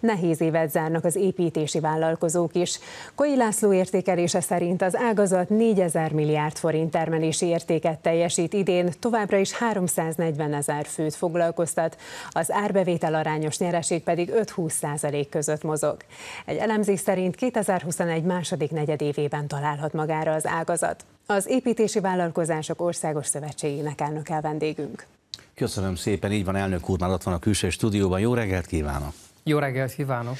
nehéz évet zárnak az építési vállalkozók is. Koi László értékelése szerint az ágazat 4000 milliárd forint termelési értéket teljesít idén, továbbra is 340 ezer főt foglalkoztat, az árbevétel arányos nyereség pedig 5-20 százalék között mozog. Egy elemzés szerint 2021 második negyedévében találhat magára az ágazat. Az Építési Vállalkozások Országos Szövetségének elnöke vendégünk. Köszönöm szépen, így van elnök úr, már ott van a külső stúdióban. Jó reggelt kívánok! Jó reggelt kívánok!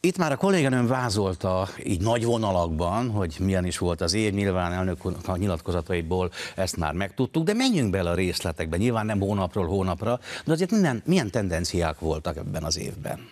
Itt már a kolléganőm vázolta így nagy vonalakban, hogy milyen is volt az év, nyilván elnök a nyilatkozataiból ezt már megtudtuk, de menjünk bele a részletekbe, nyilván nem hónapról hónapra, de azért minden, milyen tendenciák voltak ebben az évben?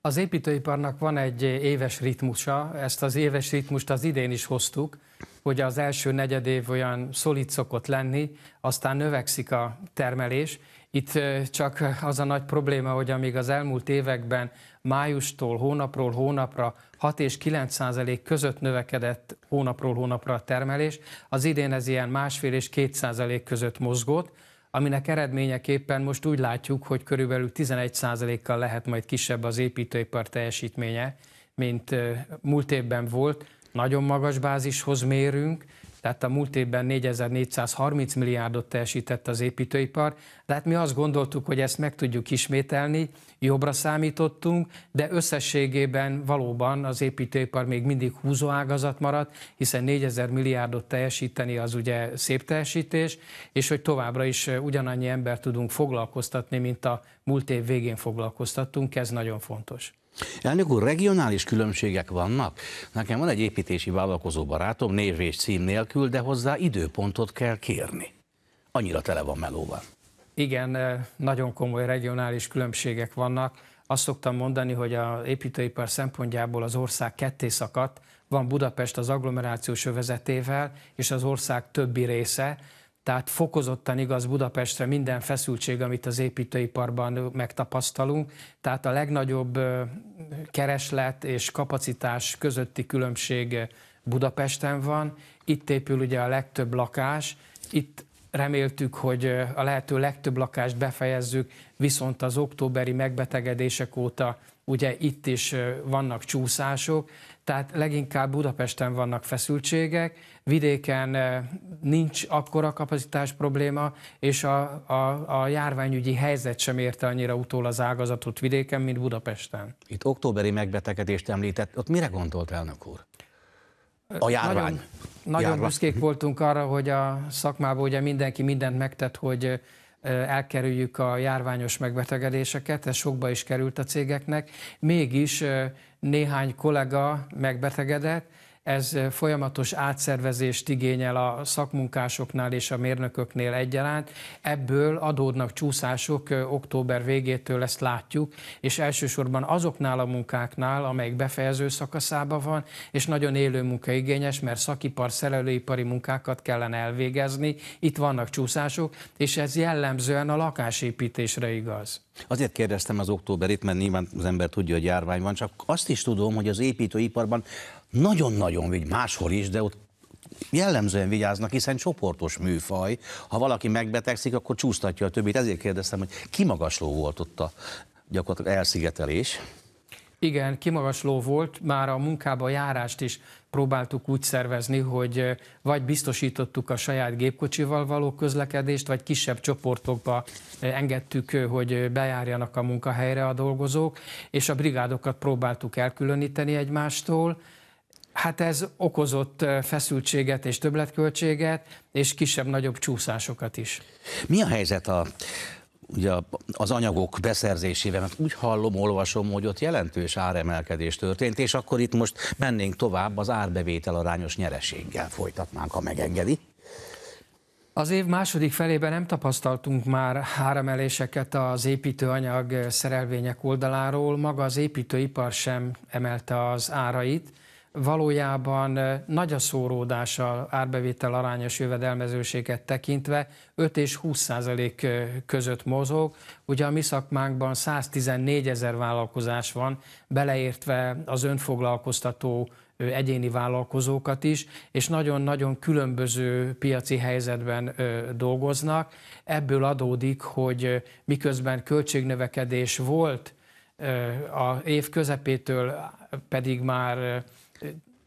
Az építőiparnak van egy éves ritmusa, ezt az éves ritmust az idén is hoztuk, hogy az első negyed év olyan szolid szokott lenni, aztán növekszik a termelés, itt csak az a nagy probléma, hogy amíg az elmúlt években májustól hónapról hónapra 6 és 9 százalék között növekedett hónapról hónapra a termelés, az idén ez ilyen másfél és 2 százalék között mozgott, aminek eredményeképpen most úgy látjuk, hogy körülbelül 11 százalékkal lehet majd kisebb az építőipar teljesítménye, mint múlt évben volt, nagyon magas bázishoz mérünk, tehát a múlt évben 4430 milliárdot teljesített az építőipar, tehát mi azt gondoltuk, hogy ezt meg tudjuk ismételni, jobbra számítottunk, de összességében valóban az építőipar még mindig húzó ágazat maradt, hiszen 4000 milliárdot teljesíteni az ugye szép teljesítés, és hogy továbbra is ugyanannyi ember tudunk foglalkoztatni, mint a múlt év végén foglalkoztattunk, ez nagyon fontos. Elnök úr, regionális különbségek vannak? Nekem van egy építési vállalkozó barátom, név és cím nélkül, de hozzá időpontot kell kérni. Annyira tele van melóban. Igen, eh, nagyon komoly regionális különbségek vannak. Azt szoktam mondani, hogy az építőipar szempontjából az ország ketté szakadt. Van Budapest az agglomerációs övezetével, és az ország többi része, tehát fokozottan igaz Budapestre minden feszültség, amit az építőiparban megtapasztalunk, tehát a legnagyobb kereslet és kapacitás közötti különbség Budapesten van, itt épül ugye a legtöbb lakás, itt reméltük, hogy a lehető legtöbb lakást befejezzük, viszont az októberi megbetegedések óta ugye itt is vannak csúszások, tehát leginkább Budapesten vannak feszültségek, vidéken nincs akkora kapacitás probléma, és a, a, a járványügyi helyzet sem érte annyira utól az ágazatot vidéken, mint Budapesten. Itt októberi megbetegedést említett, ott mire gondolt elnök úr? A járvány. Nagyon, nagyon járvány. büszkék voltunk arra, hogy a szakmában ugye mindenki mindent megtett, hogy elkerüljük a járványos megbetegedéseket, ez sokba is került a cégeknek, mégis néhány kollega megbetegedett, ez folyamatos átszervezést igényel a szakmunkásoknál és a mérnököknél egyaránt. Ebből adódnak csúszások, október végétől ezt látjuk, és elsősorban azoknál a munkáknál, amelyik befejező szakaszában van, és nagyon élő munkaigényes, mert szakipar, szerelőipari munkákat kellene elvégezni, itt vannak csúszások, és ez jellemzően a lakásépítésre igaz. Azért kérdeztem az októberit, mert nyilván az ember tudja, hogy járvány van, csak azt is tudom, hogy az építőiparban nagyon-nagyon vigy, máshol is, de ott jellemzően vigyáznak, hiszen csoportos műfaj. Ha valaki megbetegszik, akkor csúsztatja a többit. Ezért kérdeztem, hogy kimagasló volt ott a gyakorlatilag elszigetelés. Igen, kimagasló volt, már a munkába járást is próbáltuk úgy szervezni, hogy vagy biztosítottuk a saját gépkocsival való közlekedést, vagy kisebb csoportokba engedtük, hogy bejárjanak a munkahelyre a dolgozók, és a brigádokat próbáltuk elkülöníteni egymástól, hát ez okozott feszültséget és többletköltséget, és kisebb-nagyobb csúszásokat is. Mi a helyzet a ugye az anyagok beszerzésével, mert úgy hallom, olvasom, hogy ott jelentős áremelkedés történt, és akkor itt most mennénk tovább az árbevétel arányos nyereséggel folytatnánk, ha megengedi. Az év második felében nem tapasztaltunk már áremeléseket az építőanyag szerelvények oldaláról, maga az építőipar sem emelte az árait, valójában nagy a szóródása árbevétel arányos jövedelmezőséget tekintve, 5 és 20 százalék között mozog. Ugye a mi szakmánkban 114 ezer vállalkozás van, beleértve az önfoglalkoztató egyéni vállalkozókat is, és nagyon-nagyon különböző piaci helyzetben dolgoznak. Ebből adódik, hogy miközben költségnövekedés volt, a év közepétől pedig már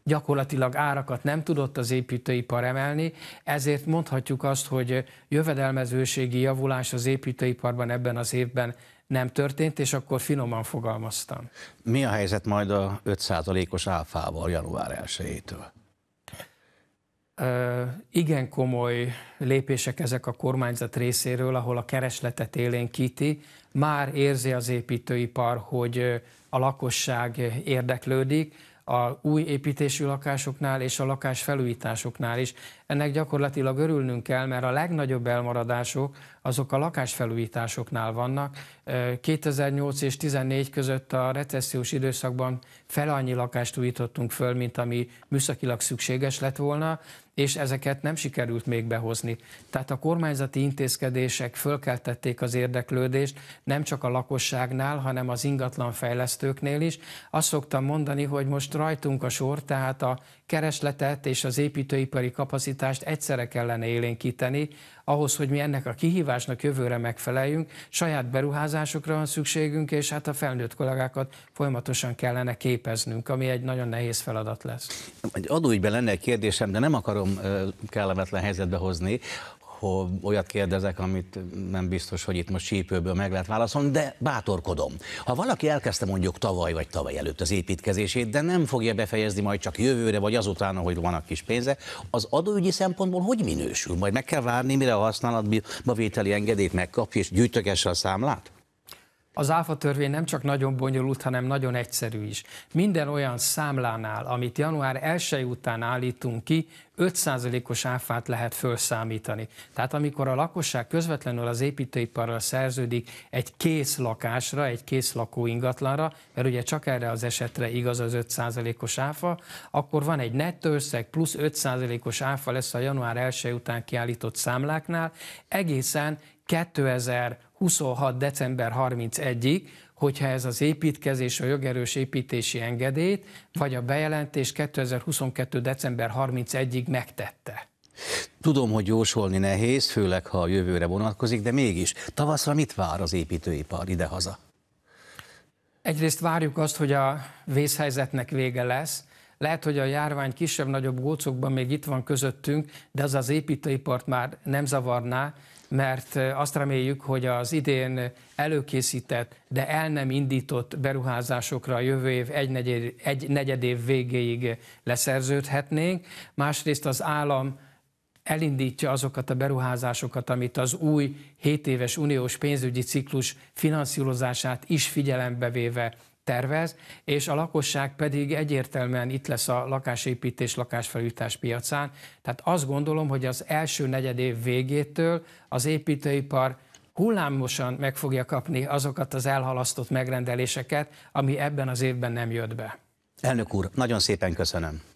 gyakorlatilag árakat nem tudott az építőipar emelni, ezért mondhatjuk azt, hogy jövedelmezőségi javulás az építőiparban ebben az évben nem történt, és akkor finoman fogalmaztam. Mi a helyzet majd a 5%-os áfával január 1-től? Igen komoly lépések ezek a kormányzat részéről, ahol a keresletet élénkíti. Már érzi az építőipar, hogy a lakosság érdeklődik, a új építésű lakásoknál és a lakás felújításoknál is. Ennek gyakorlatilag örülnünk kell, mert a legnagyobb elmaradások azok a lakásfelújításoknál vannak. 2008 és 14 között a recessziós időszakban fel annyi lakást újítottunk föl, mint ami műszakilag szükséges lett volna, és ezeket nem sikerült még behozni. Tehát a kormányzati intézkedések fölkeltették az érdeklődést, nem csak a lakosságnál, hanem az ingatlanfejlesztőknél is. Azt szoktam mondani, hogy most rajtunk a sor, tehát a keresletet és az építőipari kapacitást egyszerre kellene élénkíteni, ahhoz, hogy mi ennek a kihívásnak jövőre megfeleljünk, saját beruházásokra van szükségünk, és hát a felnőtt kollégákat folyamatosan kellene képeznünk, ami egy nagyon nehéz feladat lesz. Egy adóügyben lenne egy kérdésem, de nem akarom kellemetlen helyzetbe hozni hogy olyat kérdezek, amit nem biztos, hogy itt most sípőből meg lehet válaszolni, de bátorkodom. Ha valaki elkezdte mondjuk tavaly vagy tavaly előtt az építkezését, de nem fogja befejezni majd csak jövőre, vagy azután, hogy van a kis pénze, az adóügyi szempontból hogy minősül? Majd meg kell várni, mire a használatba vételi engedélyt megkapja, és gyűjtögesse a számlát? Az áfa törvény nem csak nagyon bonyolult, hanem nagyon egyszerű is. Minden olyan számlánál, amit január 1 után állítunk ki, 5%-os áfát lehet felszámítani. Tehát amikor a lakosság közvetlenül az építőiparral szerződik egy kész lakásra, egy kész lakó ingatlanra, mert ugye csak erre az esetre igaz az 5%-os áfa, akkor van egy nettő összeg plusz 5%-os áfa lesz a január 1 után kiállított számláknál, egészen 2000 26. december 31-ig, hogyha ez az építkezés, a jogerős építési engedélyt, vagy a bejelentés 2022. december 31-ig megtette. Tudom, hogy jósolni nehéz, főleg ha a jövőre vonatkozik, de mégis tavaszra mit vár az építőipar idehaza? Egyrészt várjuk azt, hogy a vészhelyzetnek vége lesz, lehet, hogy a járvány kisebb-nagyobb gócokban még itt van közöttünk, de az az építőipart már nem zavarná, mert azt reméljük, hogy az idén előkészített, de el nem indított beruházásokra a jövő év egy negyed, egy negyed év végéig leszerződhetnénk. Másrészt az állam elindítja azokat a beruházásokat, amit az új 7 éves uniós pénzügyi ciklus finanszírozását is figyelembe véve tervez, és a lakosság pedig egyértelműen itt lesz a lakásépítés, lakásfelújítás piacán. Tehát azt gondolom, hogy az első negyed év végétől az építőipar hullámosan meg fogja kapni azokat az elhalasztott megrendeléseket, ami ebben az évben nem jött be. Elnök úr, nagyon szépen köszönöm.